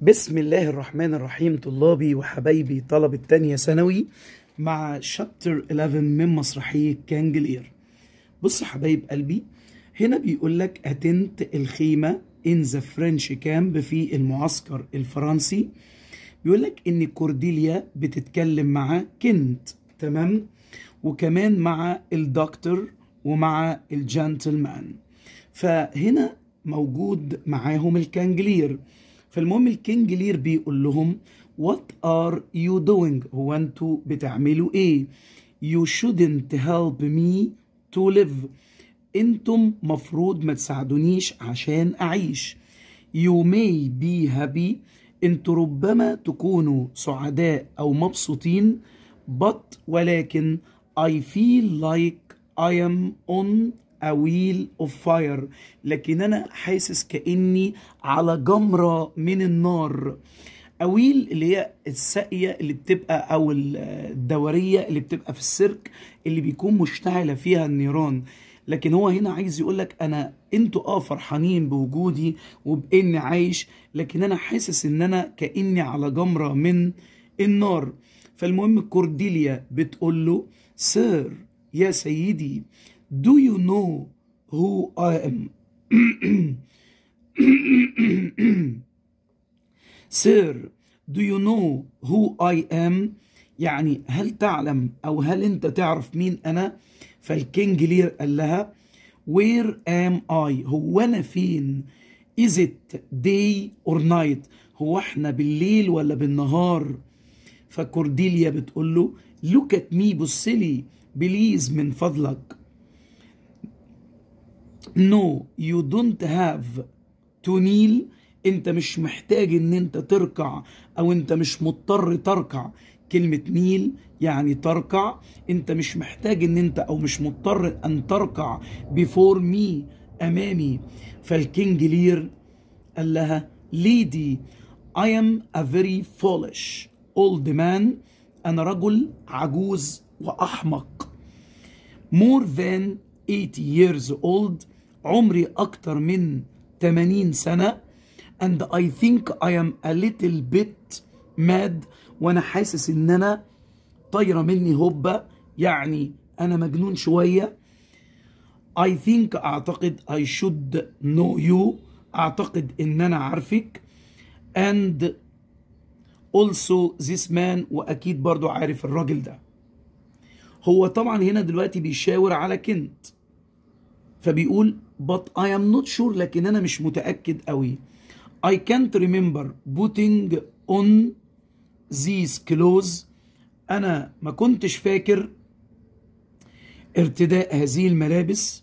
بسم الله الرحمن الرحيم طلابي وحبايبي طلب التانية ثانوي مع شابتر 11 من مسرحية كانجل اير بص حبايب قلبي هنا بيقول لك أتنت الخيمة إن ذا فرنش كامب في المعسكر الفرنسي بيقول لك إن كورديليا بتتكلم مع كنت تمام وكمان مع الدكتور ومع الجنتلمان فهنا موجود معاهم الكانجلير فالمهم الكينج لير بيقول لهم وات ار يو دوينج هو انتوا بتعملوا ايه يو shouldn't هيلب مي تو ليف انتم مفروض ما تساعدونيش عشان اعيش يو may بي هابي انتوا ربما تكونوا سعداء او مبسوطين but ولكن I feel like I am on a wheel of fire لكن أنا حاسس كأني على جمرة من النار اويل اللي هي الساقيه اللي بتبقى او الدوريه اللي بتبقى في السيرك اللي بيكون مشتعله فيها النيران لكن هو هنا عايز يقول لك انا انتوا اه فرحانين بوجودي وباني عايش لكن انا حاسس ان انا كاني على جمره من النار فالمهم كورديليا بتقول له سير يا سيدي Do you know who I am? Sir, do you know who I am? يعني هل تعلم أو هل أنت تعرف مين أنا؟ فالكينج لير قال لها Where am I؟ هو أنا فين؟ Is it day or night؟ هو احنا بالليل ولا بالنهار؟ فكورديليا بتقول له Look at me بص لي بليز من فضلك نو يو دونت هاف تو نيل انت مش محتاج ان انت تركع او انت مش مضطر تركع كلمة نيل يعني تركع انت مش محتاج ان انت او مش مضطر ان تركع بفور مي امامي فالكينج لير قال لها ليدي I am a very foolish old man أنا رجل عجوز وأحمق more than 80 years old عمري أكتر من 80 سنة and I think I am a little bit mad وأنا حاسس إن أنا طايرة مني هبة يعني أنا مجنون شوية I think أعتقد I should know you أعتقد إن أنا عارفك and also this man وأكيد برضو عارف الراجل ده هو طبعا هنا دلوقتي بيشاور على كنت فبيقول but I am not sure لكن أنا مش متأكد قوي I can't remember putting on these clothes أنا ما كنتش فاكر ارتداء هذه الملابس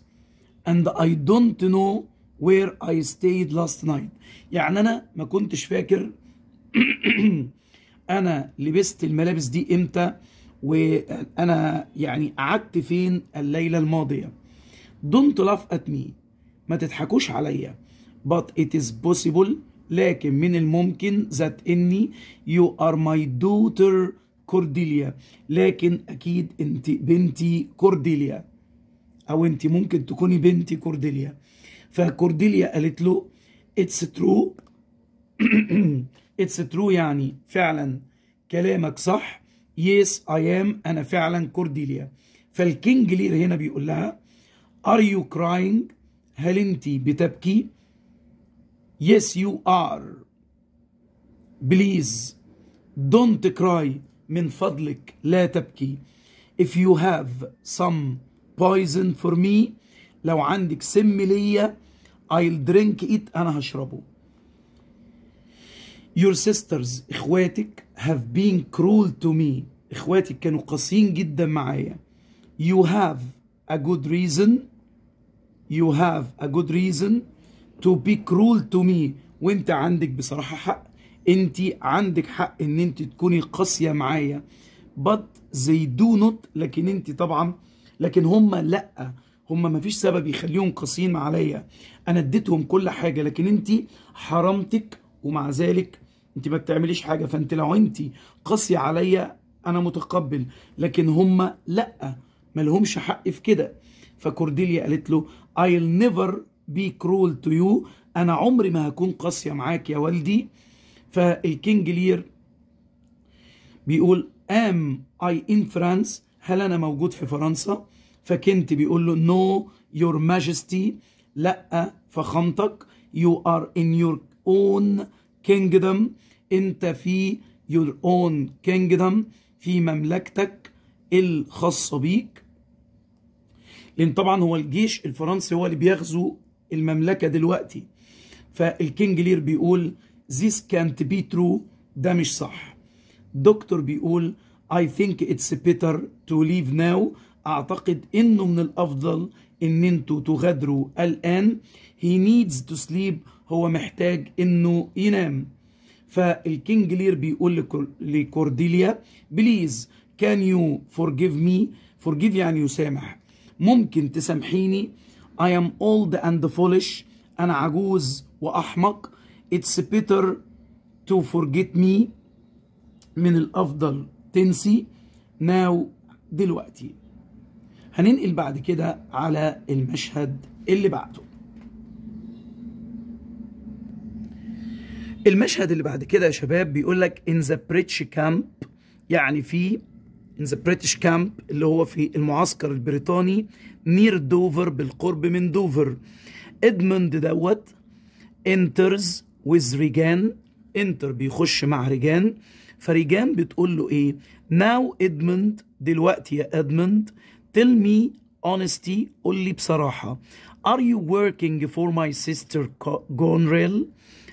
and I don't know where I stayed last night يعني أنا ما كنتش فاكر أنا لبست الملابس دي إمتى وأنا يعني قعدت فين الليلة الماضية Don't laugh at me ما تضحكوش عليا But it is possible لكن من الممكن that اني you are my daughter كورديليا لكن اكيد انت بنتي كورديليا او انت ممكن تكوني بنتي كورديليا فكورديليا قالت له اتس ترو اتس ترو يعني فعلا كلامك صح يس اي ام انا فعلا كورديليا فالكينج لير هنا بيقول لها Are you crying? هل أنت بتبكي؟ Yes you are. Please don't cry. من فضلك لا تبكي. If you have some poison for me لو عندك سم ليا I'll drink it أنا هشربه. Your sisters إخواتك have been cruel to me إخواتك كانوا قاسيين جدا معايا. You have a good reason you have a good reason to be cruel to me وانت عندك بصراحة حق انت عندك حق ان انت تكوني قاسية معايا but they do not لكن انت طبعا لكن هم لا هم فيش سبب يخليهم قاسيين عليا انا اديتهم كل حاجة لكن انت حرمتك ومع ذلك انت ما بتعمليش حاجة فانت لو انت قاسية عليا انا متقبل لكن هم لا لهمش حق في كده فكورديليا قالت له I'll never be cruel to you أنا عمري ما هكون قاسية معاك يا والدي فالكينج لير بيقول am I in France هل أنا موجود في فرنسا فكنت بيقول له no your majesty لأ فخامتك you are in your own kingdom أنت في your own kingdom في مملكتك الخاصة بيك لان طبعا هو الجيش الفرنسي هو اللي بيغزو المملكه دلوقتي فالكينج لير بيقول this can't be true ده مش صح دكتور بيقول I think it's better to leave now أعتقد إنه من الأفضل إن أنتوا تغادروا الآن he needs to sleep هو محتاج إنه ينام فالكينج لير بيقول لكورديليا بليز كان يو forgive مي forgive يعني يسامح ممكن تسامحيني I am old and foolish أنا عجوز وأحمق It's better to forget me من الأفضل تنسي now دلوقتي هننقل بعد كده على المشهد اللي بعده المشهد اللي بعد كده يا شباب بيقول لك in the bridge camp يعني في in the British camp اللي هو في المعسكر البريطاني near دوفر بالقرب من دوفر ادموند دوت enters with ريجان انتر بيخش مع ريجان فريجان بتقول له ايه now ادموند دلوقتي يا ادموند tell me honesty قول لي بصراحة are you working for my sister جونريل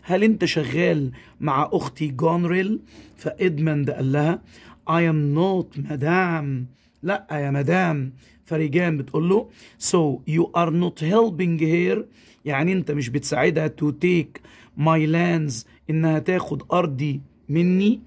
هل انت شغال مع اختي جونريل فإدموند قال لها I am not madam لا يا مدام فريجان بتقول له so you are not helping her يعني انت مش بتساعدها to take my lands انها تاخد ارضي مني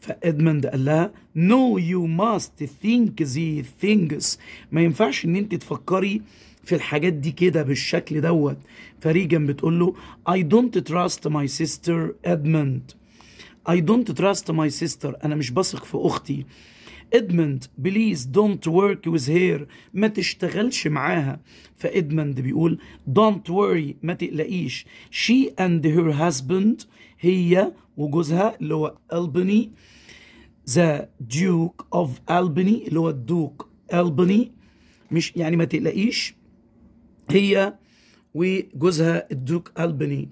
فادمند قال لها no you must think the things ما ينفعش ان انت تفكري في الحاجات دي كده بالشكل دوت فريجان بتقول له I don't trust my sister Edmund I don't trust my sister أنا مش بثق في أختي Edmund بليز دونت ورك with her ما تشتغلش معاها فادمند بيقول دونت worry ما تقلقيش she and her husband هي وجوزها اللي هو Albany the Duke of Albany اللي هو الدوق Albany مش يعني ما تقلقيش هي وجوزها الدوك Albany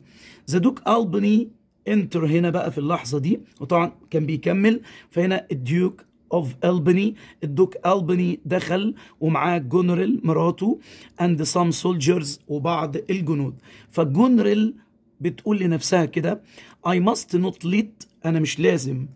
the Duke Albany انتر هنا بقى في اللحظه دي وطبعا كان بيكمل فهنا الديوك اوف الباني الدوك الباني دخل ومعاه جنرال مراته اند سام سولجرز وبعض الجنود فالجنرال بتقول لنفسها كده اي ماست نوت ليت انا مش لازم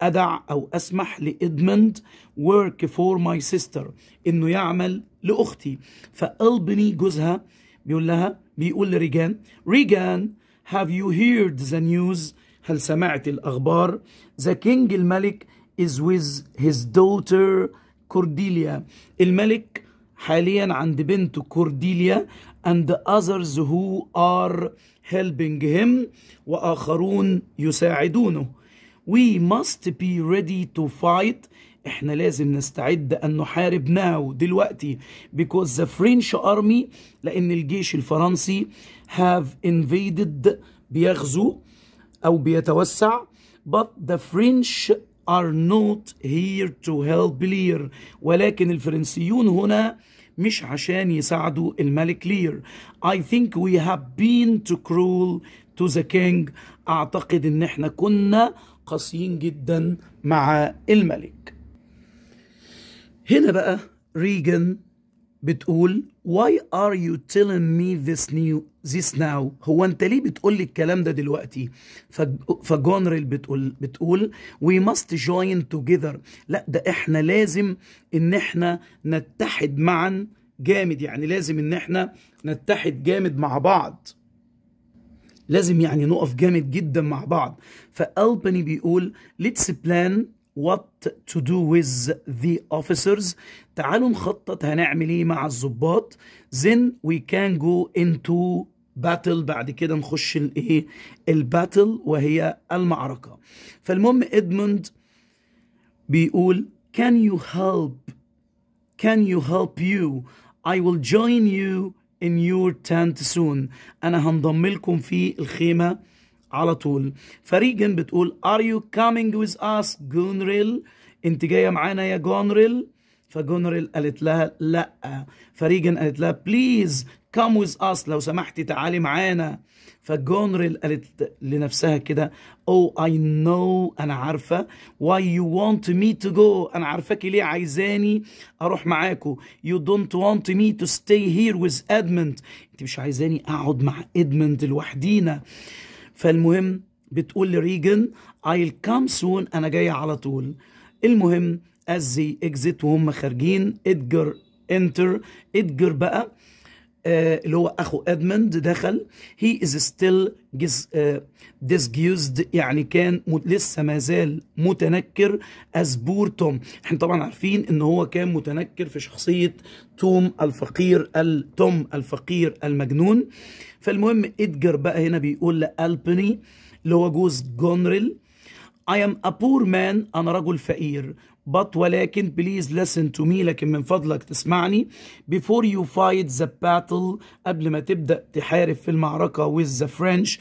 أدع أو أسمح لإدمند ورك فور ماي سيستر إنه يعمل لأختي فألبني جوزها بيقول لها بيقول لريجان ريجان Have you heard the news? هل سمعت الأخبار? The king الملك is with his daughter Cordelia. الملك حاليا عند بنته Cordelia and the others who are helping him وآخرون يساعدونه. We must be ready to fight احنا لازم نستعد ان نحارب ناو دلوقتي because the French army لان الجيش الفرنسي have invaded بيغزو او بيتوسع but the French are not here to help لير ولكن الفرنسيون هنا مش عشان يساعدوا الملك لير I think we have been too cruel to the king أعتقد إن إحنا كنا قاسيين جدا مع الملك هنا بقى ريجن بتقول why are you telling me this new this now هو انت ليه بتقول لي الكلام ده دلوقتي فجونريل بتقول بتقول we must join together لا ده احنا لازم ان احنا نتحد معا جامد يعني لازم ان احنا نتحد جامد مع بعض لازم يعني نقف جامد جدا مع بعض فالبني بيقول let's plan what to do with the officers تعالوا نخطط هنعمل ايه مع الظباط then we can go into باتل بعد كده نخش الايه الباتل وهي المعركة فالمهم ادموند بيقول can you help can you help you I will join you in your tent soon أنا هنضم لكم في الخيمة على طول فريجن بتقول are you coming with us جونريل انت جايه معانا يا جونريل فجونريل قالت لها لا فريجن قالت لها بليز كم ويز اس لو سمحتي تعالي معانا فجونريل قالت لنفسها كده او اي نو انا عارفه واي يو وانت مي تو جو انا عارفاكي ليه عايزاني اروح معاكو يو دونت وانت مي تو ستي هير ويز ادمنت انت مش عايزاني اقعد مع ادمنت لوحدينا فالمهم بتقول لريجن I'll come soon أنا جاية على طول المهم as they exit وهم خارجين ادجر انتر ادجر بقى آه، اللي هو اخو ادموند دخل هي از ستيل ديسجيوزد يعني كان لسه ما زال متنكر از بور توم احنا طبعا عارفين ان هو كان متنكر في شخصيه توم الفقير توم الفقير المجنون فالمهم ادجر بقى هنا بيقول لالبني اللي هو جوز جونريل I am a poor man أنا رجل فقير but ولكن please listen to me لكن من فضلك تسمعني before you fight the battle قبل ما تبدأ تحارب في المعركة with the French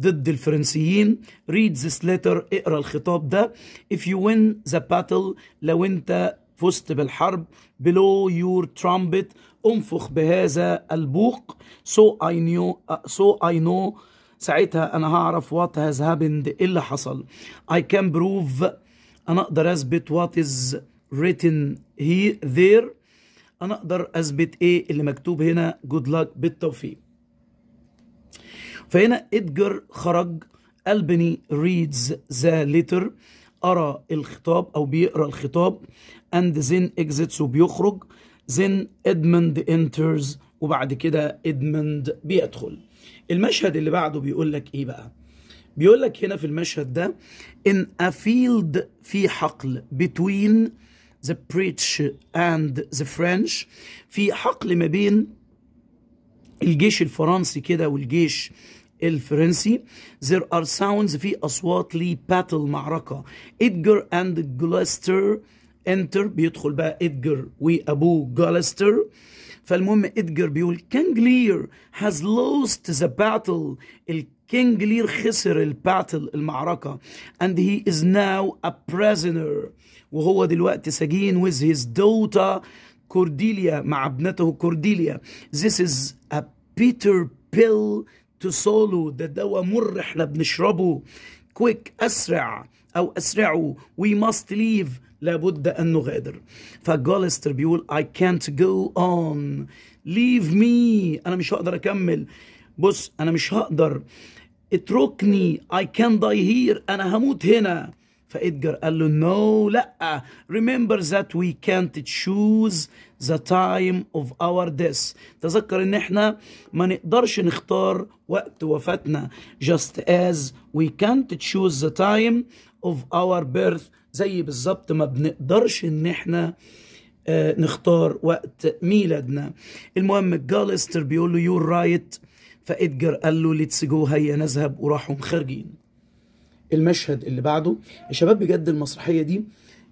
ضد الفرنسيين read this letter اقرا الخطاب ده if you win the battle لو انت فزت بالحرب blow your trumpet انفخ بهذا البوق so I knew so I know ساعتها انا هعرف what has happened ايه اللي حصل I can prove انا اقدر اثبت وات از written here there انا اقدر اثبت ايه اللي مكتوب هنا good luck بالتوفيق فهنا ادجر خرج البني reads ذا ليتر قرا الخطاب او بيقرا الخطاب اند زين اكزيتس وبيخرج زين edmund انترز وبعد كده ادموند بيدخل المشهد اللي بعده بيقول لك ايه بقى بيقول لك هنا في المشهد ده in a field في حقل between the بريتش and the French في حقل ما بين الجيش الفرنسي كده والجيش الفرنسي there are sounds في أصوات لي battle معركة إدجر and جلاستر انتر بيدخل بقى إدجر وأبوه جلاستر فالمهم إدجر بيقول كانجلير has lost the battle ال كينج لير خسر الباتل المعركة and he is now a prisoner وهو دلوقتي سجين with his daughter كورديليا مع ابنته كورديليا this is a bitter pill to swallow ده دواء مر احنا بنشربه quick أسرع أو أسرعوا we must leave لابد أن نغادر فجولستر بيقول I can't go on leave me أنا مش هقدر أكمل بص أنا مش هقدر اتركني I can die here أنا هموت هنا فادجر قال له no لأ remember that we can't choose the time of our death تذكر إن إحنا ما نقدرش نختار وقت وفاتنا just as we can't choose the time of our birth زي بالظبط ما بنقدرش إن إحنا آه، نختار وقت ميلادنا المهم جالستر بيقول له you're right فإدجر قال له ليتس جو هيا نذهب وراحوا خارجين المشهد اللي بعده يا شباب بجد المسرحية دي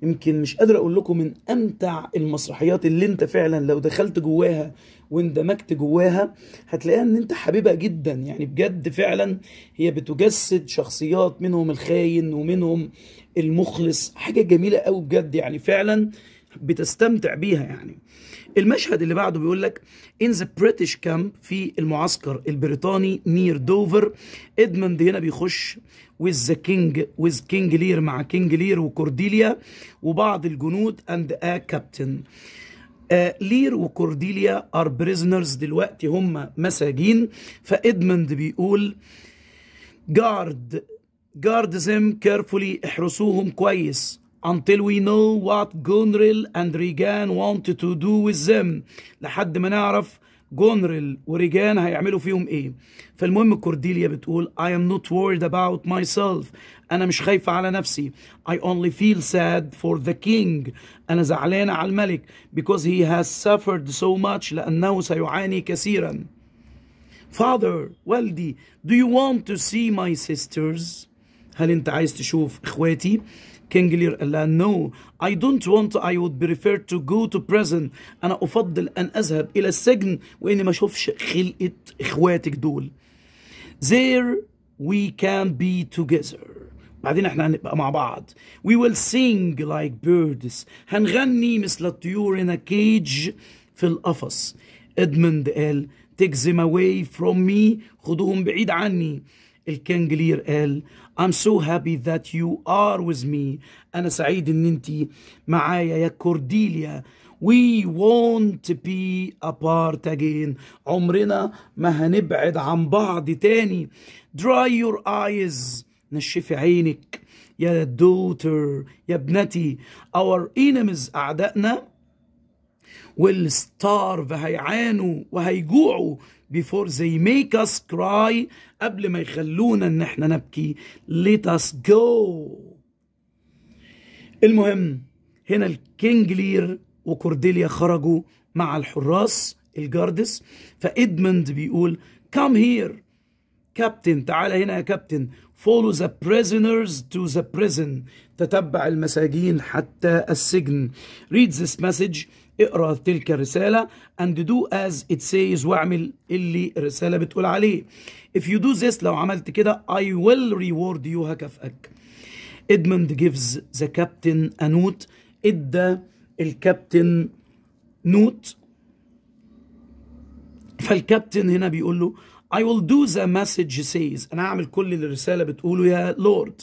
يمكن مش قادر اقول لكم من امتع المسرحيات اللي انت فعلا لو دخلت جواها واندمجت جواها هتلاقيها ان انت حبيبها جدا يعني بجد فعلا هي بتجسد شخصيات منهم الخاين ومنهم المخلص حاجه جميله قوي بجد يعني فعلا بتستمتع بيها يعني المشهد اللي بعده بيقول لك in the British camp في المعسكر البريطاني near دوفر إدموند هنا بيخش with the king with king لير مع كينج لير وكورديليا وبعض الجنود and a captain لير آه، وكورديليا ار بريزنرز دلوقتي هم مساجين فإدموند بيقول جارد جارد زم كيرفولي احرسوهم كويس until we know what Gonril and Regan wanted to do with them لحد ما نعرف جونريل وريجان هيعملوا فيهم ايه فالمهم كورديليا بتقول I am not worried about myself انا مش خايفه على نفسي I only feel sad for the king انا زعلانه على الملك because he has suffered so much لانه سيعاني كثيرا father والدي do you want to see my sisters هل انت عايز تشوف اخواتي كينج لير قال لها no I don't want I would prefer تو جو تو prison أنا أفضل أن أذهب إلى السجن وإني ما أشوفش خلقة إخواتك دول There we can be together بعدين احنا هنبقى مع بعض We will sing like birds هنغني مثل الطيور in a cage في القفص ادموند قال تيك ذيم اواي فروم مي خدوهم بعيد عني لير قال I'm so happy that you are with me أنا سعيد إن أنت معايا يا كورديليا We won't be apart again عمرنا ما هنبعد عن بعض تاني Dry your eyes نشفي عينك يا daughter يا ابنتي Our enemies أعدائنا will starve هيعانوا وهيجوعوا before they make us cry قبل ما يخلونا ان احنا نبكي let us go المهم هنا الكينج لير وكورديليا خرجوا مع الحراس الجاردس فإدموند بيقول come here كابتن تعالى هنا يا كابتن follow the prisoners to the prison تتبع المساجين حتى السجن read this message اقرا تلك الرساله and do as it says واعمل اللي الرساله بتقول عليه if you do this لو عملت كده I will reward you هكافئك ادموند gives the captain a note ادى الكابتن نوت فالكابتن هنا بيقول له I will do the message says أنا هعمل كل اللي الرسالة بتقوله يا لورد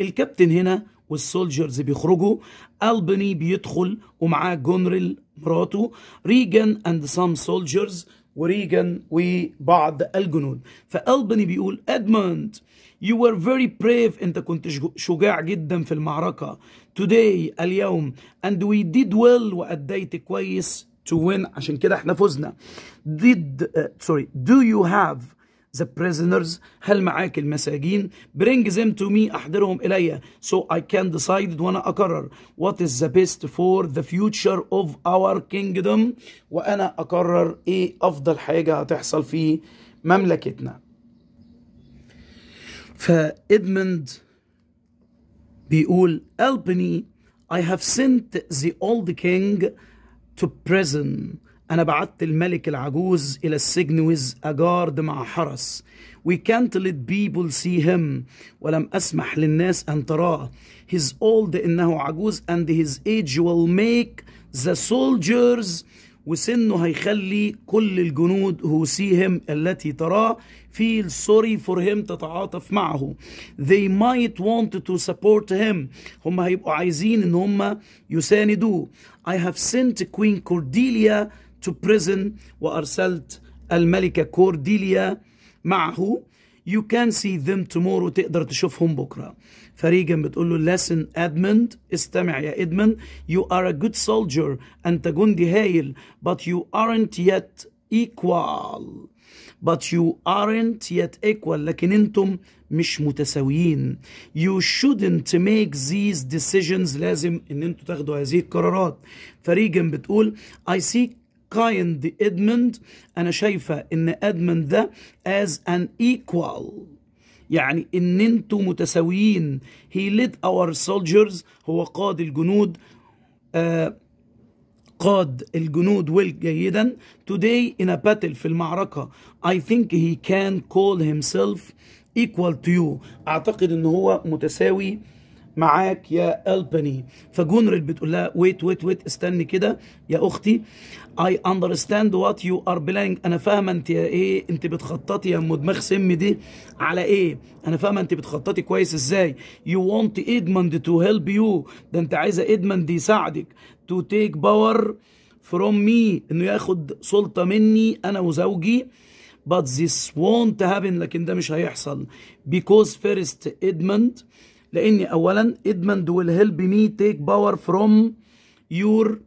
الكابتن هنا والسولجرز بيخرجوا البني بيدخل ومعاه جونريل مراته ريجان اند سام سولجرز وريجان وبعض الجنود فالبني بيقول ادموند يو ار فيري بريف انت كنت شجاع جدا في المعركة توداي اليوم اند وي ديد ويل وأديت كويس تو وين عشان كده احنا فزنا ديد سوري دو يو هاف the prisoners هل معاك المساجين bring them to me أحضرهم إلي so I can decide وأنا أقرر what is the best for the future of our kingdom وأنا أقرر إيه أفضل حاجة هتحصل في مملكتنا فإدمند بيقول help me I have sent the old king to prison أنا بعت الملك العجوز إلى السجن with a guard مع حرس We can't let people see him ولم أسمح للناس أن تراه His old إنه عجوز and his age will make the soldiers وسنه هيخلي كل الجنود who see him التي تراه feel sorry for him تتعاطف معه they might want to support him هم هيبقوا عايزين ان هم يساندوه I have sent Queen Cordelia to prison وأرسلت الملكة كورديليا معه you can see them tomorrow تقدر تشوفهم بكرة فريقا بتقول له listen Edmund استمع يا إدمند you are a good soldier أنت جندي هايل but you aren't yet equal but you aren't yet equal لكن انتم مش متساويين you shouldn't make these decisions لازم ان انتم تاخدوا هذه القرارات فريقا بتقول I seek كايند ادموند انا شايفه ان ادموند ده از ان ايكوال يعني ان انتوا متساويين هي ليد اور سولجرز هو قاد الجنود آه، قاد الجنود ويل جيدا توداي ان ا باتل في المعركه اي ثينك هي كان كول هيم سيلف ايكوال تو يو اعتقد ان هو متساوي معاك يا البني فجونريت بتقول لها ويت ويت ويت استني كده يا اختي اي اندرستاند وات يو ار بلانج انا فاهمه انت يا ايه انت بتخططي يا ام دماغ سم دي على ايه انا فاهمه انت بتخططي كويس ازاي يو وونت ادمند تو هيلب يو ده انت عايزه ادمند يساعدك تو تيك باور فروم مي انه ياخد سلطه مني انا وزوجي but this won't happen لكن ده مش هيحصل because first Edmund لاني اولا ادمند ويل هيلب مي تيك باور فروم يور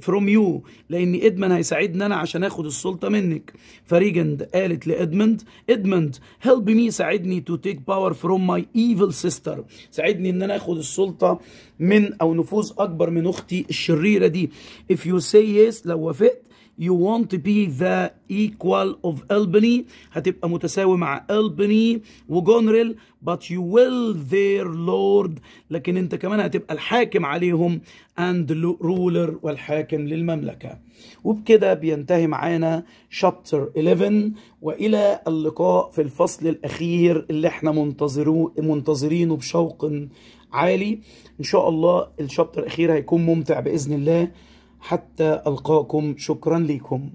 فروم يو لان ادمن هيساعدني انا عشان اخد السلطه منك فريجند قالت لادمند ادمند هيلب مي ساعدني تو تيك باور فروم ماي ايفل سيستر ساعدني ان انا اخد السلطه من او نفوذ اكبر من اختي الشريره دي اف يو سي يس لو وافقت you want to be the equal of Albany هتبقى متساوي مع Albany وجونريل but you will their lord لكن انت كمان هتبقى الحاكم عليهم and ruler والحاكم للمملكة وبكده بينتهي معانا شابتر 11 والى اللقاء في الفصل الاخير اللي احنا منتظرينه بشوق عالي ان شاء الله الشابتر الاخير هيكون ممتع باذن الله حتى ألقاكم شكرا لكم